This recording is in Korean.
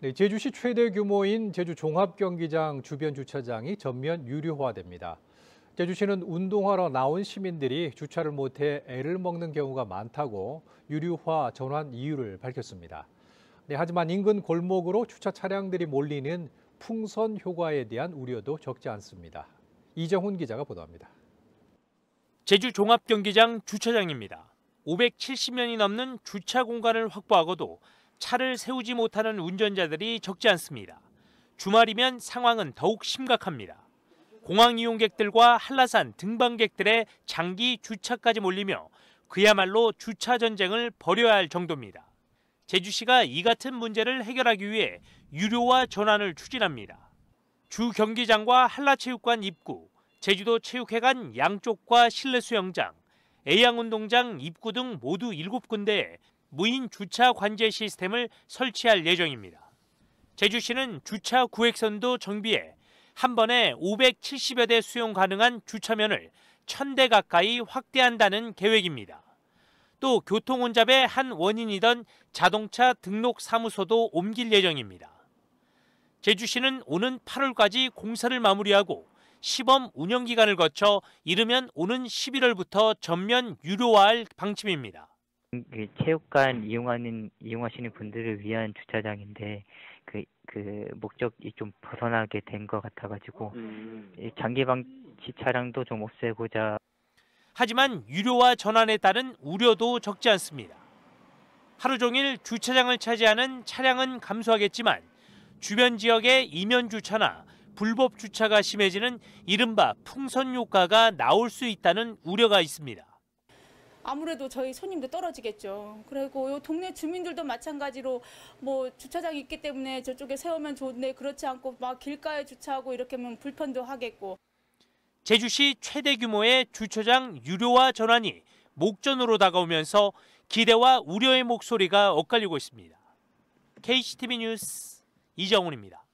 네, 제주시 최대 규모인 제주 종합경기장 주변 주차장이 전면 유료화됩니다. 제주시는 운동하러 나온 시민들이 주차를 못해 애를 먹는 경우가 많다고 유료화 전환 이유를 밝혔습니다. 네, 하지만 인근 골목으로 주차 차량들이 몰리는 풍선 효과에 대한 우려도 적지 않습니다. 이정훈 기자가 보도합니다. 제주 종합경기장 주차장입니다. 570면이 넘는 주차 공간을 확보하고도 차를 세우지 못하는 운전자들이 적지 않습니다. 주말이면 상황은 더욱 심각합니다. 공항 이용객들과 한라산 등반객들의 장기 주차까지 몰리며 그야말로 주차 전쟁을 벌여야 할 정도입니다. 제주시가 이 같은 문제를 해결하기 위해 유료화 전환을 추진합니다. 주 경기장과 한라체육관 입구, 제주도 체육회관 양쪽과 실내 수영장, 애양운동장 입구 등 모두 7군데에 무인 주차 관제 시스템을 설치할 예정입니다. 제주시는 주차 구획선도 정비해 한 번에 570여 대 수용 가능한 주차면을 1000대 가까이 확대한다는 계획입니다. 또 교통 혼잡의 한 원인이던 자동차 등록 사무소도 옮길 예정입니다. 제주시는 오는 8월까지 공사를 마무리하고 시범 운영 기간을 거쳐 이르면 오는 11월부터 전면 유료화할 방침입니다. 그 체육관 이용하는 이용하시는 분들을 위한 주차장인데 그, 그 목적이 좀 벗어나게 된 것 같아가지고 음. 음. 장기 방치 차량도 좀 없애고자. 하지만 유료화 전환에 따른 우려도 적지 않습니다. 하루 종일 주차장을 차지하는 차량은 감소하겠지만 주변 지역의 이면 주차나 불법 주차가 심해지는 이른바 풍선 효과가 나올 수 있다는 우려가 있습니다. 아무래도 저희 손님도 떨어지겠죠. 그리고 요 동네 주민들도 마찬가지로 뭐 주차장이 있기 때문에 저쪽에 세우면 좋은데 그렇지 않고 막 길가에 주차하고 이렇게 하면 불편도 하겠고. 제주시 최대 규모의 주차장 유료화 전환이 목전으로 다가오면서 기대와 우려의 목소리가 엇갈리고 있습니다. KCTV 뉴스 이정훈입니다.